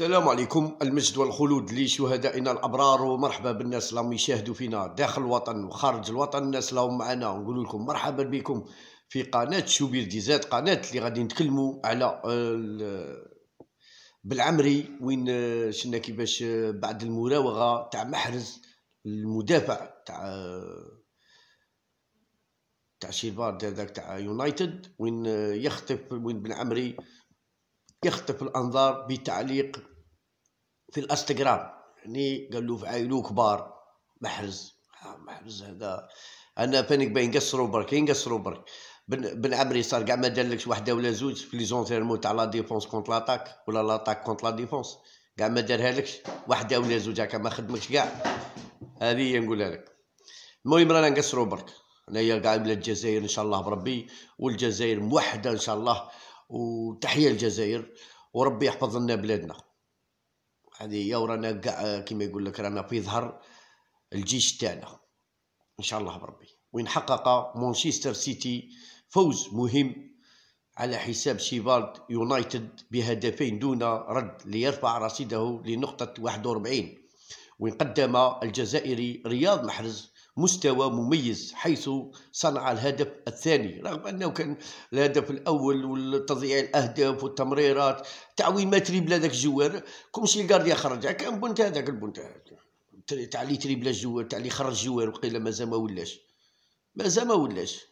السلام عليكم المجد والخلود لشهدائنا الابرار ومرحبا بالناس اللي راهم يشاهدوا فينا داخل الوطن وخارج الوطن الناس اللي راهم معنا نقول لكم مرحبا بكم في قناه شوبير ديزات قناه اللي غادي نتكلموا على آه، بالعمري وين آه، شنا كيفاش آه، بعد المراوغه تاع محرز المدافع تاع تاع شيبارد هذاك تاع يونايتد وين يخطف وين بن عمري يخطف الانظار بتعليق في الانستغرام يعني قال له عايلو كبار محرز آه، محرز هذا انا فين باين قصروا برك ينقصروا برك بن, بن عمري صار كاع ما دارلكش وحده ولا زوج في لي زونتيرمون تاع لا ديفونس كونت لاتاك ولا لاتاك كونت لا ديفونس كاع ما دارها لكش وحده ولا زوج هكا ما خدمكش كاع هذه هي نقولها لك المهم رانا نقصروا برك انايا كاع بلاد الجزائر ان شاء الله بربي والجزائر موحده ان شاء الله وتحية الجزائر وربي يحفظ لنا بلادنا هذه هي ورانا كاع كيما يقول لك رانا في ظهر الجيش تاعنا ان شاء الله بربي وين حقق مانشستر سيتي فوز مهم على حساب شيفالد يونايتد بهدفين دون رد ليرفع رصيده لنقطة 41 وين قدم الجزائري رياض محرز مستوى مميز حيث صنع الهدف الثاني رغم أنه كان الهدف الأول والتضييع الأهداف والتمريرات تعويمات ريبلا ذاك الجوار كومشي الكارديا خرجها كان بونت هذاك البونت تاع لي تريبلا الجوار تاع لي خرج الجوار وقيل مازال ما ولاش مازال ما ولاش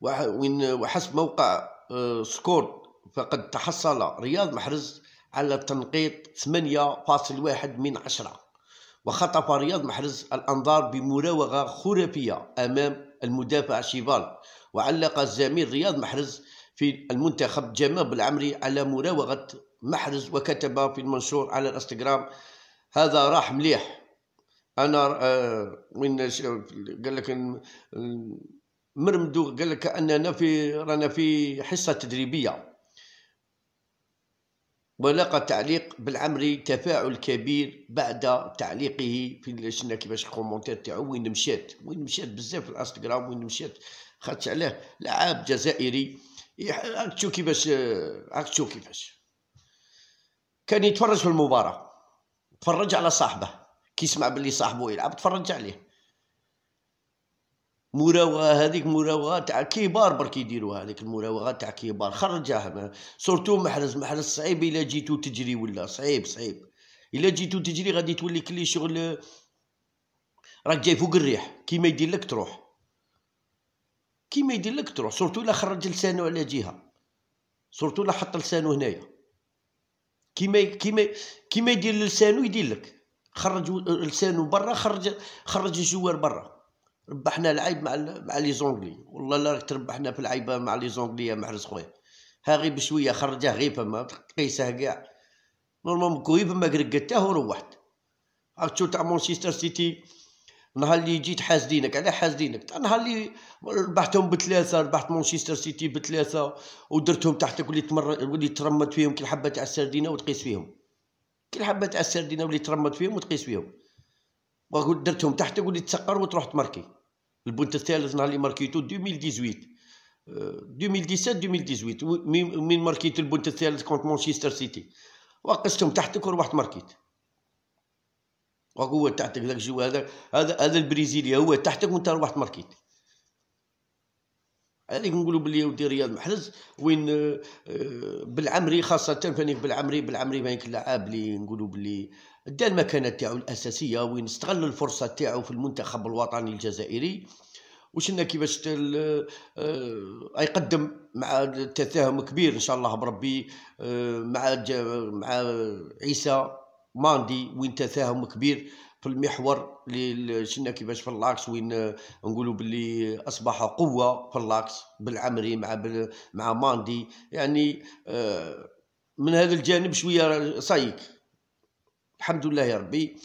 وين وحسب موقع آه، سكور فقد تحصل رياض محرز على تنقيط 8.1 من عشرة وخطف رياض محرز الأنظار بمراوغة خرافية أمام المدافع شيفال وعلق الزميل رياض محرز في المنتخب جمال بالعمري على مراوغة محرز وكتب في المنشور على الانستغرام هذا راح مليح انا آه، من وين قال لك مرمدو قال لك اننا في رانا في حصه تدريبيه ولقى تعليق بالعمري تفاعل كبير بعد تعليقه في شفنا كيفاش الكومونتير تاعو وين مشات وين مشات بزاف في الانستغرام وين مشات خاطش عليه لعاب جزائري راك تشوف كيفاش راك تشوف كيفاش كان يتفرج في المباراه تفرج على صاحبه كيسمع باللي صاحبه يلعب تفرج عليه مراوغه هذيك مراوغه تاع كبار برك يديروها هذيك المراوغه تاع كبار خرجها سورتو محرز محرز صعيب الا جيتو تجري ولا صعيب صعيب الا جيتو تجري غادي تولي كلي شغل راك جاي فوق الريح كيما يدير لك تروح كيما يدير لك تروح سورتو الا خرج لسانو على جهه سورتو الا حط لسانو هنايا كيما كيما كيما يدير لسانو يدير لك خرج لسانو برا خرج خرج الجوار برا ربحنا العيب مع مع لي زونغلي والله لا راك تربحنا في العيبه مع لي زونغلي يا محرز خويا ها غير بشويه خرجه غير فما قيسه كاع نورمال كوي فما قرقته وروحت شو تاع مانشستر سيتي نهار اللي جيت حاسدينك على حاسدينك نهار اللي ربحتهم بثلاثه ربحت مانشستر سيتي بثلاثه ودرتهم تحتك وليت مر... وليت ترمت فيهم كي الحبه تاع السردينه وتقيس فيهم كي الحبه تاع السردينه وليت ترمت فيهم وتقيس فيهم درتهم تحتك وليت تسقر وتروح تمركي البنت الثالث نهار اللي ماركيتو 2018 2017 2018 من ماركيت البنت الثالث كونت مانشستر سيتي وقستهم تحتك وربحت ماركيت وهو تحتك ذاك الجو هذا هذا هذا البرازيلي هو تحتك وانت ربحت ماركيت هذيك نقولوا بلي ودي رياض محرز وين آه، آه، بالعمري خاصه فاني بالعمري بالعمري مايك اللعاب اللي نقولوا بلي دا المكانه تاعو الاساسيه وين استغل الفرصه تاعو في المنتخب الوطني الجزائري وشنا كيفاش آه، يقدم مع تفاهم كبير ان شاء الله بربي آه، مع مع عيسى ماندي وين تفاهم كبير في المحور شنا كيفاش في اللاكس وين آه، نقولوا باللي اصبح قوه في اللاكس بالعمري مع مع ماندي يعني من هذا الجانب شويه صايك الحمد لله يا ربي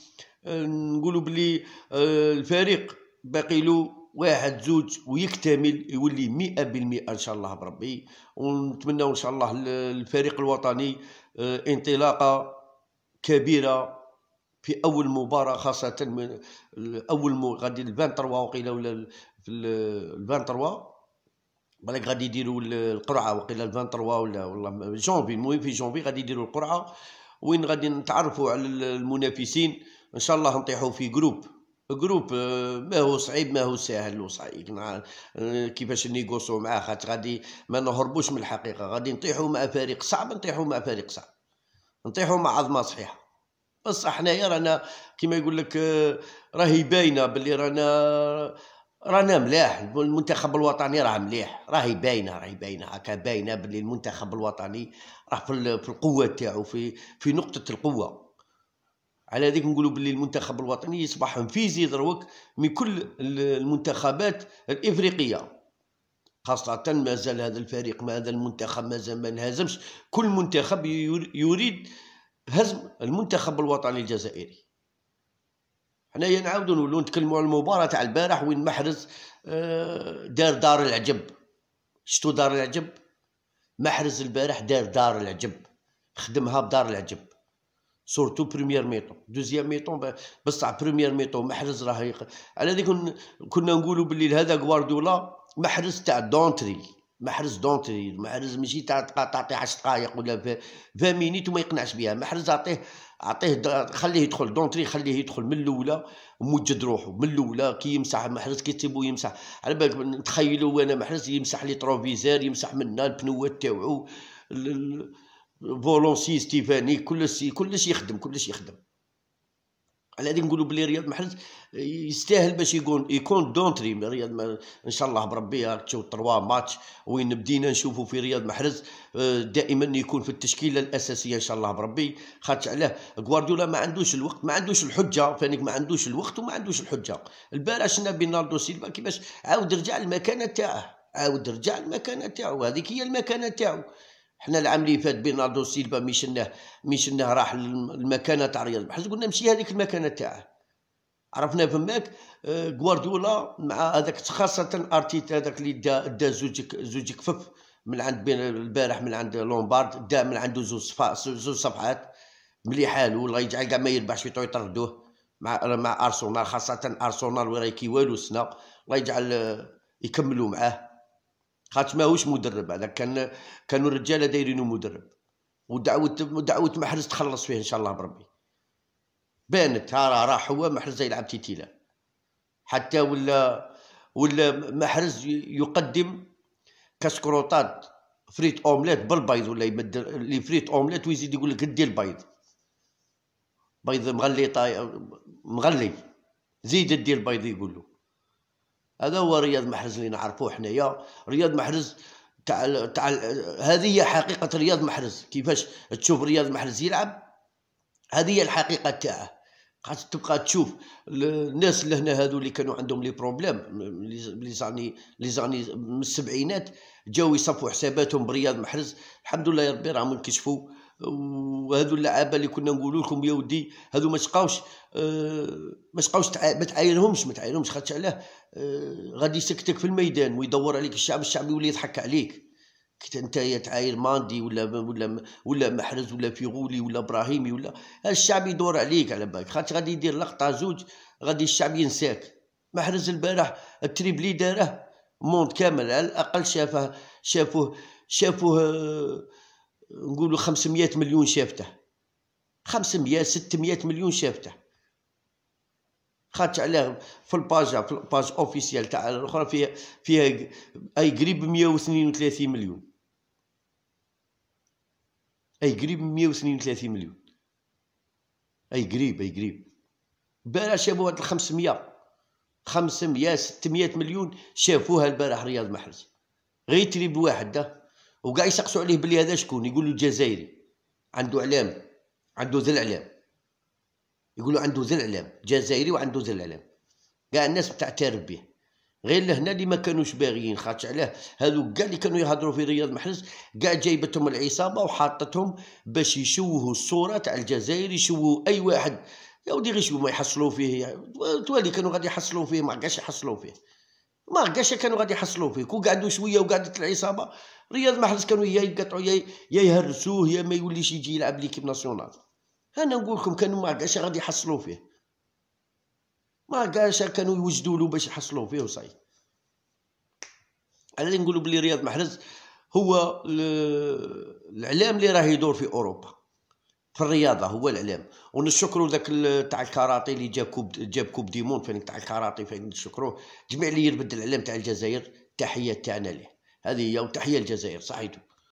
آه، نقولوا بلي آه، الفريق باقي له واحد زوج ويكتمل يولي مئة بالمئة إن شاء الله بربي ونتمنى إن شاء الله الفريق الوطني آه، انطلاقة كبيرة في أول مباراة خاصة من أول م... غادي البان تروا وقيلة ولا في البان تروا بالك غادي يديروا القرعة وقيلة البان تروا ولا والله جونفي المهم في جونفي غادي يديروا القرعة وين غادي نتعرفوا على المنافسين ان شاء الله نطيحوا في جروب جروب آه، ما هو صعيب ما هو ساهل وصعيب آه، كيفاش نيغوسو معاه خاطر غادي ما نهربوش من الحقيقه غادي نطيحوا مع فريق صعب نطيحوا مع فريق صعب نطيحوا مع عظمه صحيحه بصح حنايا رانا كيما يقول لك آه، راهي باينه باللي رانا رانا ملاح المنتخب الوطني راه مليح راهي باينه راهي باينه هكا باينه بلي المنتخب الوطني راه في القوه تاعو في في نقطه القوه على ذيك نقولوا بلي المنتخب الوطني يصبح فيزي دروك من كل المنتخبات الافريقيه خاصة مازال هذا الفريق ما هذا المنتخب مازال ما انهزمش كل منتخب يريد هزم المنتخب الوطني الجزائري حنايا نعاودوا نولوا نتكلموا على المباراه تاع البارح وين محرز آه، دار دار العجب شتو دار العجب محرز البارح دار دار العجب خدمها بدار العجب سورتو بريمير ميطو دوزيام ميطو بصح بريمير ميطو محرز راه على ذيك كنا نقولوا باللي هذا غوارديولا محرز تاع دونتري محرز دونتري محرز ماشي تعطي 10 دقائق ولا 20 مينيت وما يقنعش بها محرز اعطيه اعطيه خليه يدخل دونتري خليه يدخل من الاولى موجد روحه من الاولى كي يمسح محرز كي تسيبو يمسح على بالك نتخيلوا وانا محرز يمسح لي تروفيزير يمسح منا البنوات تاوعو فولونسي ستيفاني كلش كلش يخدم كلش يخدم على هذه نقولوا بلي رياض محرز يستاهل باش يكون يكون دونتري رياض ان شاء الله بربي راك تشوف تروا ماتش وين بدينا نشوفوا في رياض محرز آه، دائما يكون في التشكيله الاساسيه ان شاء الله بربي خاطر علاه غوارديولا ما عندوش الوقت ما عندوش الحجه فانك ما عندوش الوقت وما عندوش الحجه البارح شفنا بيناردو سيلفا كيفاش عاود رجع المكانه تاعه عاود رجع المكانه تاعه هذيك هي المكانه تاعه حنا العام اللي فات برناردو سيلفا مي شناه راح المكانه تاع رياض بحال قلنا مشي هذيك المكانه تاعه عرفنا فماك غوارديولا آه، مع هذاك خاصه ارتيتا هذاك اللي دا دا زوج زوج كفف من عند بين البارح من عند لومبارد دا من عنده زوج زوج صفحات مليحه له الله يجعل كاع ما يربحش في يطردوه مع مع ارسنال خاصه ارسنال وراه كي والو السنه الله يجعل آه، يكملوا معاه خاطش ماهوش مدرب هذا كان كانوا الرجاله دايرينو مدرب ودعوه دعوه محرز تخلص فيه ان شاء الله بربي بانت راه راح هو محرز يلعب تيتيلا حتى ولا ولا محرز يقدم كسكروطات فريت اومليت بالبيض ولا يبدل لي فريت اومليت ويزيد يقول لك دي البيض بيض مغلي طاي مغلي زيد دي البيض يقول له هذا هو رياض محرز اللي نعرفوه حنايا رياض محرز تاع تاع هذه هي حقيقه رياض محرز كيفاش تشوف رياض محرز يلعب هذه هي الحقيقه تاعه خاص تبقى تشوف الناس اللي هنا هذو اللي كانوا عندهم لي بروبليم لي زاني لي زاني من السبعينات جاو يصفوا حساباتهم برياض محرز الحمد لله يا ربي راهم انكشفوا وهذو اللعابه اللي كنا نقولوا لكم يا ودي هذو ما تبقاوش آه، ما تبقاوش ما تعايرهمش ما تعايرهمش خاطش علاه آه، غادي يسكتك في الميدان ويدور عليك الشعب الشعب يولي يضحك عليك كي انت تعاير ماندي ولا ولا ولا محرز ولا فيغولي ولا ابراهيمي ولا الشعب يدور عليك على بالك خاطر غادي يدير لقطه زوج غادي الشعب ينساك محرز البارح التريبلي داره موند كامل على الاقل شافه شافوه شافوه آه، نقولوا 500 مليون شافته 500 600 مليون شافته خاطش عليه في الباج في الباج اوفيسيال تاع الاخرى فيها فيها اي قريب 132 مليون اي قريب 132 مليون اي قريب اي قريب البارح شافوا هاد 500 500 600 مليون شافوها البارح رياض محرز غير تريب واحد ده وكاع يسقسوا عليه بلي هذا شكون يقولوا الجزائري عنده اعلام عنده ذل اعلام يقولوا عنده ذل اعلام جزائري وعنده ذل اعلام كاع الناس بتعترف به غير لهنا اللي ما كانوش باغيين خاطش علاه هذو كاع اللي كانوا يهضروا في رياض محرز كاع جايبتهم العصابه وحاطتهم باش يشوهوا الصوره تاع الجزائر يشوهوا اي واحد يا ودي غير شو ما يحصلوا فيه يعني. توالي كانوا غادي يحصلوا فيه ما كاش يحصلوا فيه ما كاش كانوا غادي يحصلوا فيك وقعدوا شويه وقعدت العصابه رياض محرز كانوا يا يقطعوا يا يهرسوه يا ما يوليش يجي يلعب ليكيب ناسيونال انا نقول لكم كانوا ما كاش غادي يحصلوا فيه ما كاش كانوا يوجدوا له باش يحصلوا فيه وصاي على نقولوا بلي رياض محرز هو الاعلام اللي راه يدور في اوروبا في الرياضه هو الاعلام ونشكروا ذاك تاع الكاراتي اللي جاب كوب جاب كوب ديمون فين تاع الكاراتي فين نشكروه جميع اللي يربد الاعلام تاع الجزائر تحيه تاعنا ليه هذه هي وتحيه الجزائر صحيتو